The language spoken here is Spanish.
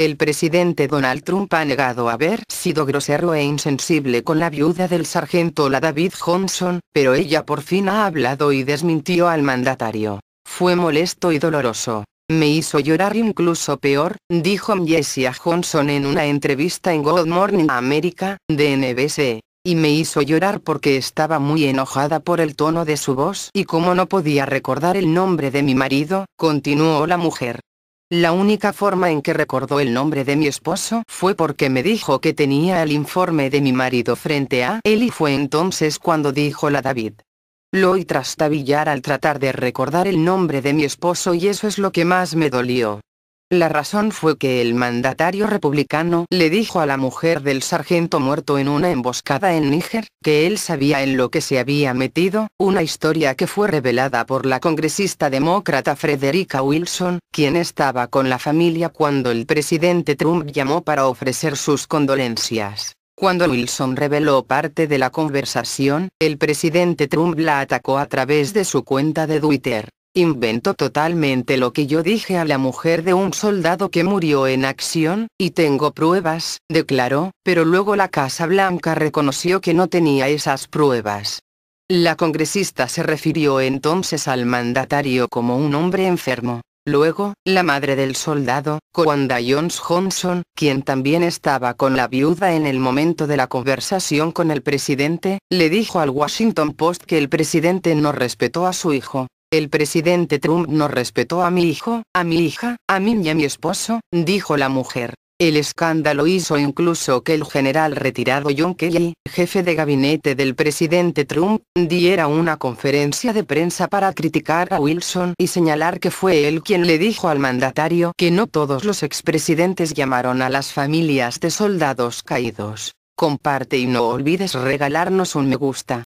El presidente Donald Trump ha negado haber sido grosero e insensible con la viuda del sargento la David Johnson, pero ella por fin ha hablado y desmintió al mandatario. Fue molesto y doloroso. Me hizo llorar incluso peor, dijo a Johnson en una entrevista en Good Morning America, de NBC. Y me hizo llorar porque estaba muy enojada por el tono de su voz y como no podía recordar el nombre de mi marido, continuó la mujer. La única forma en que recordó el nombre de mi esposo fue porque me dijo que tenía el informe de mi marido frente a él y fue entonces cuando dijo la David. Lo oí trastabillar al tratar de recordar el nombre de mi esposo y eso es lo que más me dolió. La razón fue que el mandatario republicano le dijo a la mujer del sargento muerto en una emboscada en Níger, que él sabía en lo que se había metido, una historia que fue revelada por la congresista demócrata Frederica Wilson, quien estaba con la familia cuando el presidente Trump llamó para ofrecer sus condolencias. Cuando Wilson reveló parte de la conversación, el presidente Trump la atacó a través de su cuenta de Twitter inventó totalmente lo que yo dije a la mujer de un soldado que murió en acción, y tengo pruebas, declaró, pero luego la Casa Blanca reconoció que no tenía esas pruebas. La congresista se refirió entonces al mandatario como un hombre enfermo. Luego, la madre del soldado, Coanda Jones Johnson, quien también estaba con la viuda en el momento de la conversación con el presidente, le dijo al Washington Post que el presidente no respetó a su hijo. El presidente Trump no respetó a mi hijo, a mi hija, a mí y a mi esposo, dijo la mujer. El escándalo hizo incluso que el general retirado John Kelly, jefe de gabinete del presidente Trump, diera una conferencia de prensa para criticar a Wilson y señalar que fue él quien le dijo al mandatario que no todos los expresidentes llamaron a las familias de soldados caídos. Comparte y no olvides regalarnos un me gusta.